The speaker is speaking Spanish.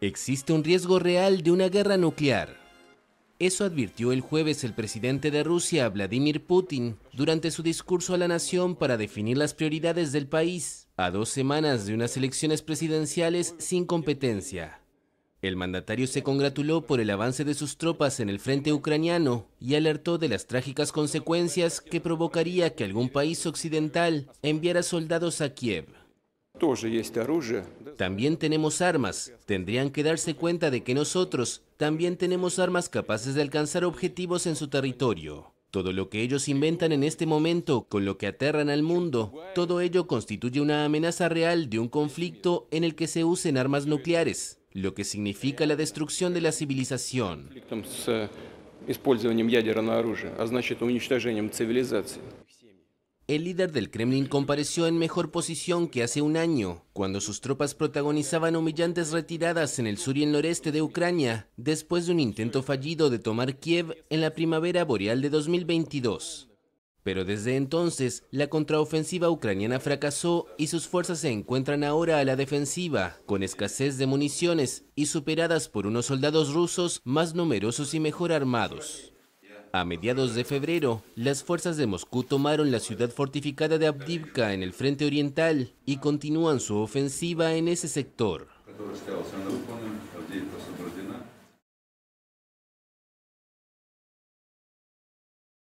Existe un riesgo real de una guerra nuclear. Eso advirtió el jueves el presidente de Rusia, Vladimir Putin, durante su discurso a la nación para definir las prioridades del país, a dos semanas de unas elecciones presidenciales sin competencia. El mandatario se congratuló por el avance de sus tropas en el frente ucraniano y alertó de las trágicas consecuencias que provocaría que algún país occidental enviara soldados a Kiev. También tenemos armas. Tendrían que darse cuenta de que nosotros también tenemos armas capaces de alcanzar objetivos en su territorio. Todo lo que ellos inventan en este momento, con lo que aterran al mundo, todo ello constituye una amenaza real de un conflicto en el que se usen armas nucleares, lo que significa la destrucción de la civilización el líder del Kremlin compareció en mejor posición que hace un año, cuando sus tropas protagonizaban humillantes retiradas en el sur y el noreste de Ucrania, después de un intento fallido de tomar Kiev en la primavera boreal de 2022. Pero desde entonces, la contraofensiva ucraniana fracasó y sus fuerzas se encuentran ahora a la defensiva, con escasez de municiones y superadas por unos soldados rusos más numerosos y mejor armados. A mediados de febrero, las fuerzas de Moscú tomaron la ciudad fortificada de Abdivka en el frente oriental y continúan su ofensiva en ese sector.